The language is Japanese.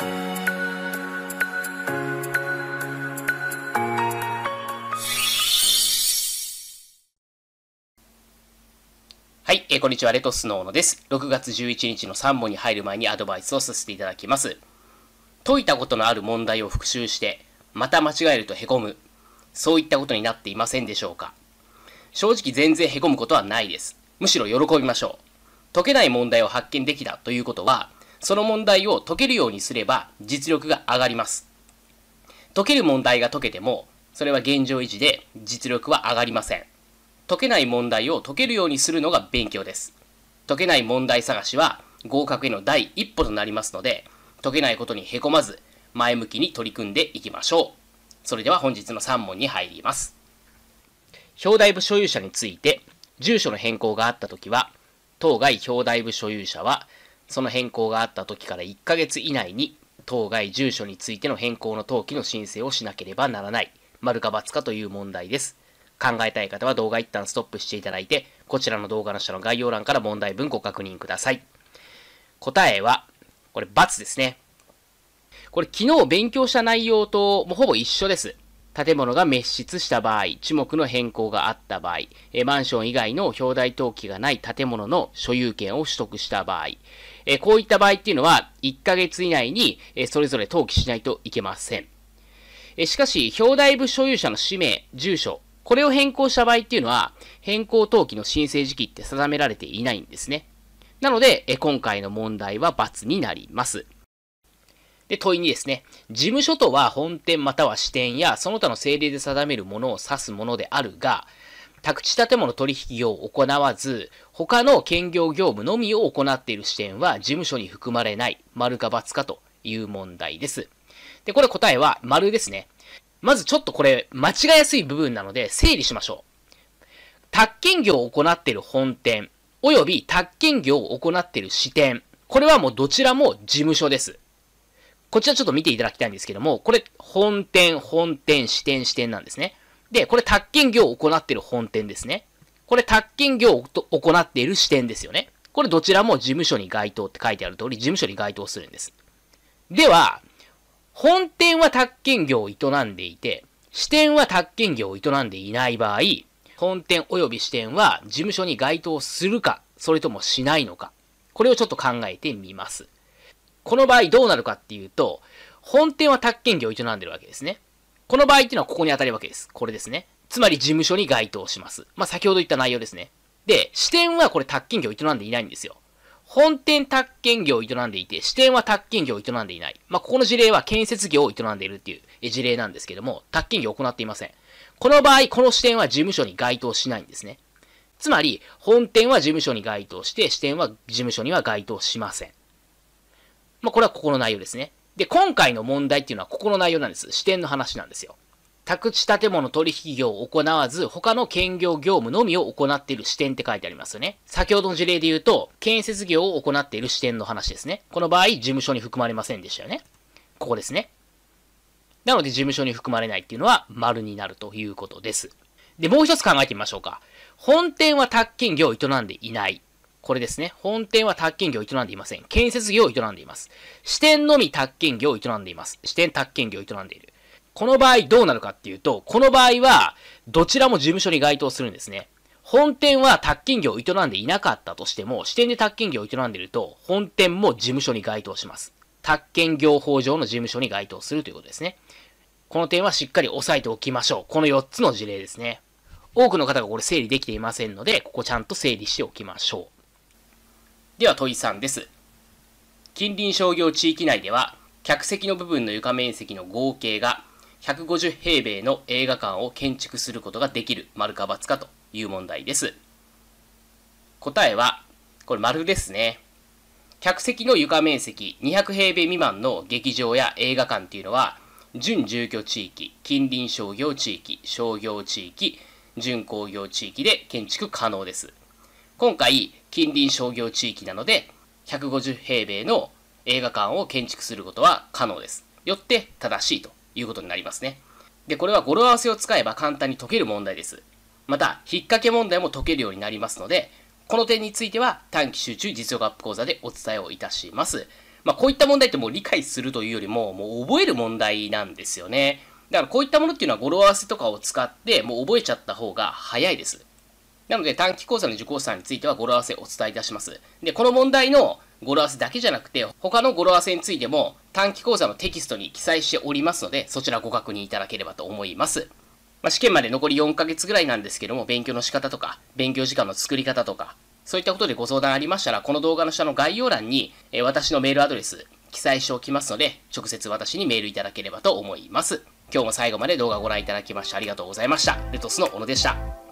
はい、えー、こんにちは、レトスノーノです。6月11日の3問に入る前にアドバイスをさせていただきます。解いたことのある問題を復習して、また間違えると凹む。そういったことになっていませんでしょうか正直全然凹むことはないです。むしろ喜びましょう。解けない問題を発見できたということは、その問題を解けるようにすれば実力が上がります。解ける問題が解けても、それは現状維持で実力は上がりません。解けない問題を解けるようにするのが勉強です。解けない問題探しは合格への第一歩となりますので、解けないことにへこまず、前向きに取り組んでいきましょう。それでは本日の3問に入ります。表題部所有者について、住所の変更があったときは、当該表題部所有者は、その変更があった時から1ヶ月以内に、当該住所についての変更の登記の申請をしなければならない、丸か×かという問題です。考えたい方は動画一旦ストップしていただいて、こちらの動画の下の概要欄から問題文ご確認ください。答えは、これ×ですね。これ昨日勉強した内容ともうほぼ一緒です。建物が滅失した場合、樹木の変更があった場合、えマンション以外の表題登記がない建物の所有権を取得した場合、えこういった場合っていうのは、1ヶ月以内に、えそれぞれ登記しないといけません。えしかし、表題部所有者の氏名、住所、これを変更した場合っていうのは、変更登記の申請時期って定められていないんですね。なので、え今回の問題は×になります。で、問いにですね、事務所とは本店または支店やその他の政令で定めるものを指すものであるが、宅地建物取引業を行わず、他の兼業業務のみを行っている支店は事務所に含まれない、丸か×かという問題です。で、これ答えは丸ですね。まずちょっとこれ間違いやすい部分なので整理しましょう。宅建業を行っている本店、および宅建業を行っている支店、これはもうどちらも事務所です。こちらちょっと見ていただきたいんですけども、これ、本店、本店、支店、支店なんですね。で、これ、宅建業を行っている本店ですね。これ、宅建業を行っている支店ですよね。これ、どちらも事務所に該当って書いてある通り、事務所に該当するんです。では、本店は宅建業を営んでいて、支店は宅建業を営んでいない場合、本店及び支店は事務所に該当するか、それともしないのか、これをちょっと考えてみます。この場合どうなるかっていうと、本店は宅建業を営んでるわけですね。この場合っていうのはここに当たるわけです。これですね。つまり事務所に該当します。まあ、先ほど言った内容ですね。で、支店はこれ宅建業を営んでいないんですよ。本店宅建業を営んでいて、支店は宅建業を営んでいない。まあ、ここの事例は建設業を営んでいるっていう事例なんですけども、宅建業を行っていません。この場合、この支店は事務所に該当しないんですね。つまり、本店は事務所に該当して、支店は事務所には該当しません。まあ、これはここの内容ですね。で、今回の問題っていうのはここの内容なんです。視点の話なんですよ。宅地建物取引業を行わず、他の兼業業務のみを行っている視点って書いてありますよね。先ほどの事例で言うと、建設業を行っている視点の話ですね。この場合、事務所に含まれませんでしたよね。ここですね。なので、事務所に含まれないっていうのは、丸になるということです。で、もう一つ考えてみましょうか。本店は宅建業を営んでいない。これですね。本店は宅建業を営んでいません。建設業を営んでいます。支店のみ宅建業を営んでいます。支店宅建業を営んでいる。この場合どうなるかっていうと、この場合は、どちらも事務所に該当するんですね。本店は宅建業を営んでいなかったとしても、支店で宅建業を営んでいると、本店も事務所に該当します。宅建業法上の事務所に該当するということですね。この点はしっかり押さえておきましょう。この4つの事例ですね。多くの方がこれ整理できていませんので、ここちゃんと整理しておきましょう。では問い3です。近隣商業地域内では、客席の部分の床面積の合計が150平米の映画館を建築することができる、丸か×かという問題です。答えは、これ丸ですね。客席の床面積200平米未満の劇場や映画館というのは、準住居地域、近隣商業地域、商業地域、準工業地域で建築可能です。今回、近隣商業地域なので、150平米の映画館を建築することは可能です。よって正しいということになりますね。で、これは語呂合わせを使えば簡単に解ける問題です。また、引っ掛け問題も解けるようになりますので、この点については短期集中実用アップ講座でお伝えをいたします。まあ、こういった問題ってもう理解するというよりも、もう覚える問題なんですよね。だからこういったものっていうのは語呂合わせとかを使って、もう覚えちゃった方が早いです。なので短期講座の受講者については語呂合わせお伝えいたします。で、この問題の語呂合わせだけじゃなくて、他の語呂合わせについても短期講座のテキストに記載しておりますので、そちらご確認いただければと思います。まあ、試験まで残り4ヶ月ぐらいなんですけども、勉強の仕方とか、勉強時間の作り方とか、そういったことでご相談ありましたら、この動画の下の概要欄に、え私のメールアドレス記載しておきますので、直接私にメールいただければと思います。今日も最後まで動画をご覧いただきましてありがとうございました。レトスの小野でした。